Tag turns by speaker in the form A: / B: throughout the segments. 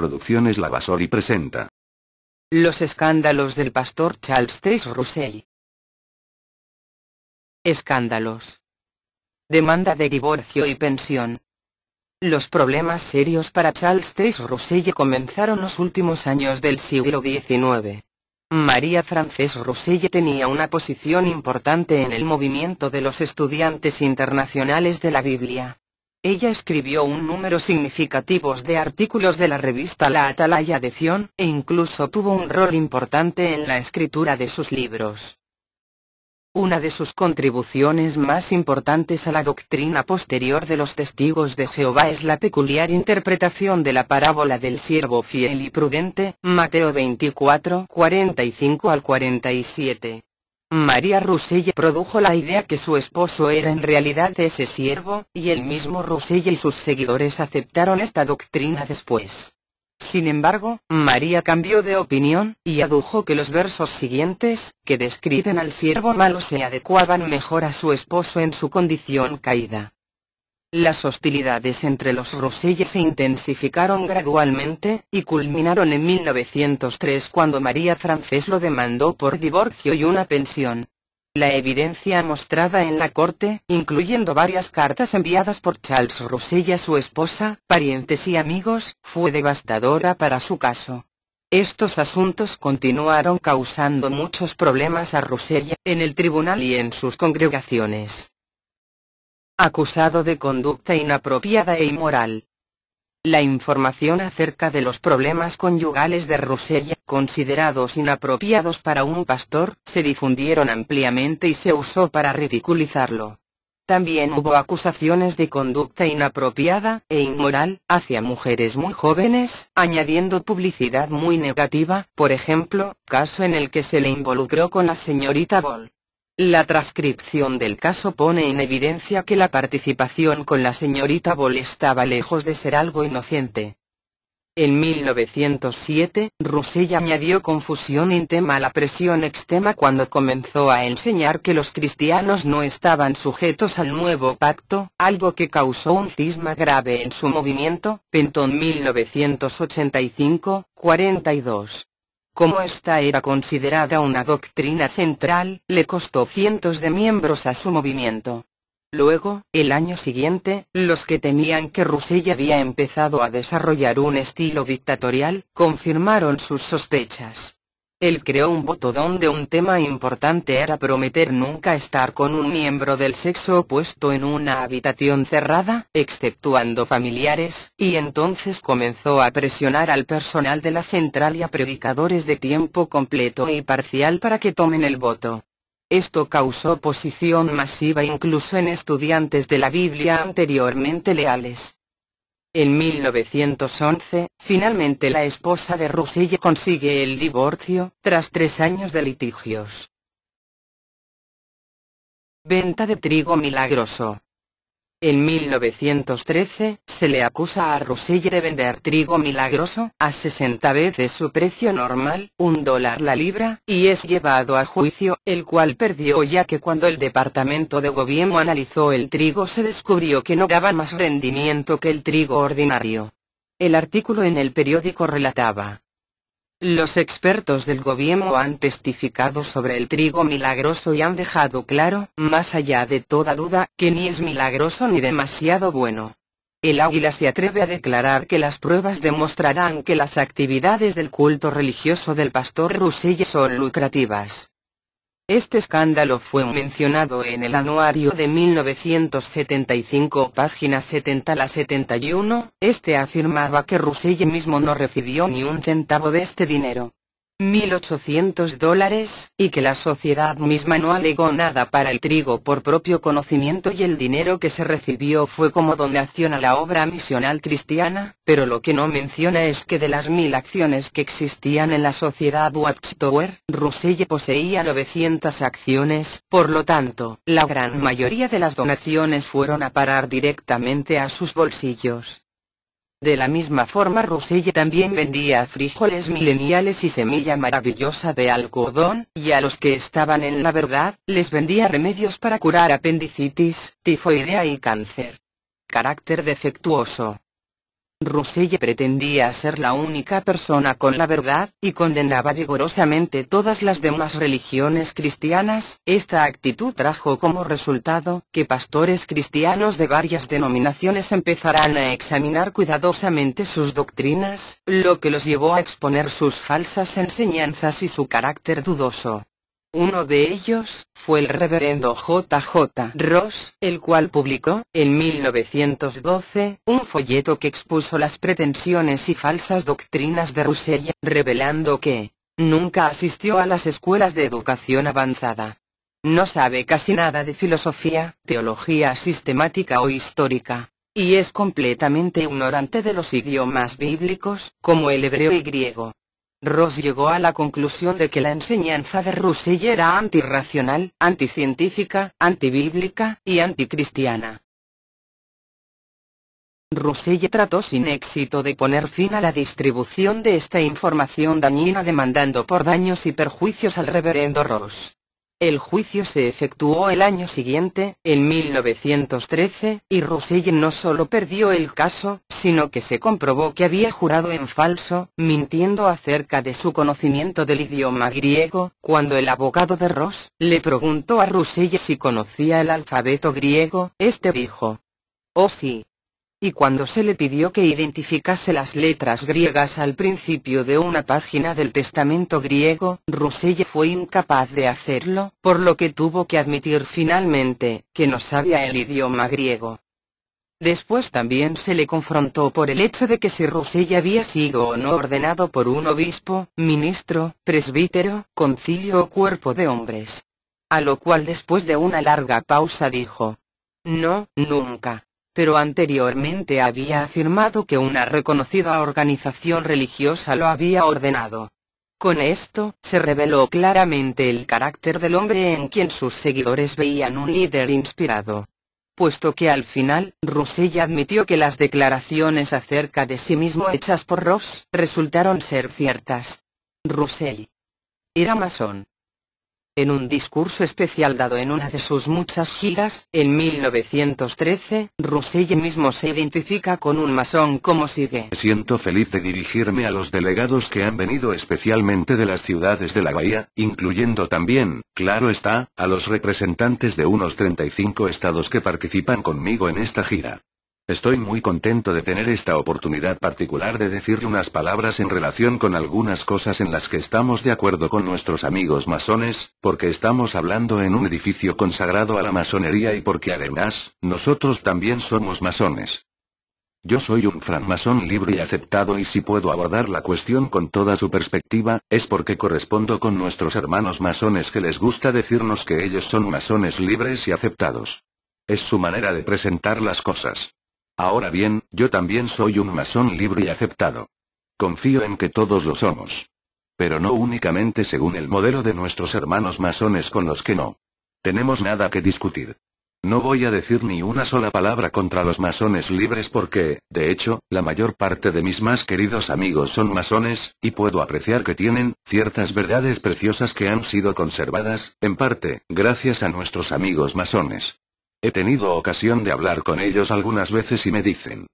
A: Producciones Lavasori presenta. Los escándalos del pastor Charles T. Russell. Escándalos. Demanda de divorcio y pensión. Los problemas serios para Charles T. Russell comenzaron los últimos años del siglo XIX. María Frances Russell tenía una posición importante en el movimiento de los estudiantes internacionales de la Biblia. Ella escribió un número significativo de artículos de la revista La Atalaya de Sion, e incluso tuvo un rol importante en la escritura de sus libros. Una de sus contribuciones más importantes a la doctrina posterior de los testigos de Jehová es la peculiar interpretación de la parábola del siervo fiel y prudente, Mateo 24, 45 al 47. María Rusella produjo la idea que su esposo era en realidad ese siervo, y el mismo Rusella y sus seguidores aceptaron esta doctrina después. Sin embargo, María cambió de opinión, y adujo que los versos siguientes, que describen al siervo malo se adecuaban mejor a su esposo en su condición caída. Las hostilidades entre los Rosella se intensificaron gradualmente, y culminaron en 1903 cuando María Frances lo demandó por divorcio y una pensión. La evidencia mostrada en la corte, incluyendo varias cartas enviadas por Charles Rosella a su esposa, parientes y amigos, fue devastadora para su caso. Estos asuntos continuaron causando muchos problemas a Rosella en el tribunal y en sus congregaciones acusado de conducta inapropiada e inmoral. La información acerca de los problemas conyugales de Rusella, considerados inapropiados para un pastor, se difundieron ampliamente y se usó para ridiculizarlo. También hubo acusaciones de conducta inapropiada e inmoral hacia mujeres muy jóvenes, añadiendo publicidad muy negativa, por ejemplo, caso en el que se le involucró con la señorita Ball. La transcripción del caso pone en evidencia que la participación con la señorita Bol estaba lejos de ser algo inocente. En 1907, Russell añadió confusión en tema a la presión extrema cuando comenzó a enseñar que los cristianos no estaban sujetos al nuevo pacto, algo que causó un cisma grave en su movimiento, Penton 1985, 42. Como esta era considerada una doctrina central, le costó cientos de miembros a su movimiento. Luego, el año siguiente, los que temían que Rusia había empezado a desarrollar un estilo dictatorial, confirmaron sus sospechas. Él creó un voto donde un tema importante era prometer nunca estar con un miembro del sexo opuesto en una habitación cerrada, exceptuando familiares, y entonces comenzó a presionar al personal de la central y a predicadores de tiempo completo y parcial para que tomen el voto. Esto causó oposición masiva incluso en estudiantes de la Biblia anteriormente leales. En 1911, finalmente la esposa de Rusille consigue el divorcio, tras tres años de litigios. Venta de trigo milagroso. En 1913, se le acusa a Russell de vender trigo milagroso, a 60 veces su precio normal, un dólar la libra, y es llevado a juicio, el cual perdió ya que cuando el Departamento de Gobierno analizó el trigo se descubrió que no daba más rendimiento que el trigo ordinario. El artículo en el periódico relataba, los expertos del gobierno han testificado sobre el trigo milagroso y han dejado claro, más allá de toda duda, que ni es milagroso ni demasiado bueno. El águila se atreve a declarar que las pruebas demostrarán que las actividades del culto religioso del pastor rusillo son lucrativas. Este escándalo fue mencionado en el anuario de 1975 página 70 la 71, este afirmaba que Russell mismo no recibió ni un centavo de este dinero. 1.800 dólares, y que la sociedad misma no alegó nada para el trigo por propio conocimiento y el dinero que se recibió fue como donación a la obra misional cristiana, pero lo que no menciona es que de las mil acciones que existían en la sociedad Watchtower, Russell poseía 900 acciones, por lo tanto, la gran mayoría de las donaciones fueron a parar directamente a sus bolsillos. De la misma forma Ruselle también vendía frijoles mileniales y semilla maravillosa de algodón, y a los que estaban en la verdad, les vendía remedios para curar apendicitis, tifoidea y cáncer. Carácter defectuoso. Rousseille pretendía ser la única persona con la verdad, y condenaba vigorosamente todas las demás religiones cristianas, esta actitud trajo como resultado, que pastores cristianos de varias denominaciones empezarán a examinar cuidadosamente sus doctrinas, lo que los llevó a exponer sus falsas enseñanzas y su carácter dudoso. Uno de ellos, fue el reverendo J.J. Ross, el cual publicó, en 1912, un folleto que expuso las pretensiones y falsas doctrinas de Russell, revelando que, nunca asistió a las escuelas de educación avanzada. No sabe casi nada de filosofía, teología sistemática o histórica, y es completamente ignorante de los idiomas bíblicos, como el hebreo y griego. Ross llegó a la conclusión de que la enseñanza de Russell era antirracional, anticientífica, antibíblica y anticristiana. Russell trató sin éxito de poner fin a la distribución de esta información dañina demandando por daños y perjuicios al reverendo Ross. El juicio se efectuó el año siguiente, en 1913, y Russell no solo perdió el caso, sino que se comprobó que había jurado en falso, mintiendo acerca de su conocimiento del idioma griego, cuando el abogado de Ross le preguntó a Russell si conocía el alfabeto griego, este dijo, Oh sí, y cuando se le pidió que identificase las letras griegas al principio de una página del testamento griego, Rusella fue incapaz de hacerlo, por lo que tuvo que admitir finalmente, que no sabía el idioma griego. Después también se le confrontó por el hecho de que si Rusella había sido o no ordenado por un obispo, ministro, presbítero, concilio o cuerpo de hombres. A lo cual después de una larga pausa dijo, no, nunca pero anteriormente había afirmado que una reconocida organización religiosa lo había ordenado. Con esto, se reveló claramente el carácter del hombre en quien sus seguidores veían un líder inspirado. Puesto que al final, Russell admitió que las declaraciones acerca de sí mismo hechas por Ross resultaron ser ciertas. Russell era masón, en un discurso especial dado en una de sus muchas giras, en 1913, Roosevelt mismo se identifica con un masón como sigue.
B: Me siento feliz de dirigirme a los delegados que han venido especialmente de las ciudades de la Bahía, incluyendo también, claro está, a los representantes de unos 35 estados que participan conmigo en esta gira. Estoy muy contento de tener esta oportunidad particular de decirle unas palabras en relación con algunas cosas en las que estamos de acuerdo con nuestros amigos masones, porque estamos hablando en un edificio consagrado a la masonería y porque además, nosotros también somos masones. Yo soy un francmasón libre y aceptado y si puedo abordar la cuestión con toda su perspectiva, es porque correspondo con nuestros hermanos masones que les gusta decirnos que ellos son masones libres y aceptados. Es su manera de presentar las cosas. Ahora bien, yo también soy un masón libre y aceptado. Confío en que todos lo somos. Pero no únicamente según el modelo de nuestros hermanos masones con los que no tenemos nada que discutir. No voy a decir ni una sola palabra contra los masones libres porque, de hecho, la mayor parte de mis más queridos amigos son masones, y puedo apreciar que tienen ciertas verdades preciosas que han sido conservadas, en parte, gracias a nuestros amigos masones. He tenido ocasión de hablar con ellos algunas veces y me dicen.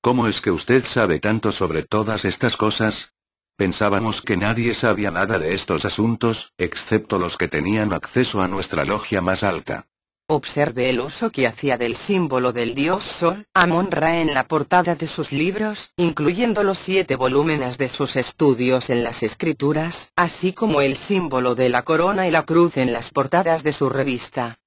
B: ¿Cómo es que usted sabe tanto sobre todas estas cosas? Pensábamos que nadie sabía nada de estos asuntos, excepto los que tenían acceso a nuestra logia más alta.
A: Observe el uso que hacía del símbolo del dios Sol, Amon Ra en la portada de sus libros, incluyendo los siete volúmenes de sus estudios en las escrituras, así como el símbolo de la corona y la cruz en las portadas de su revista.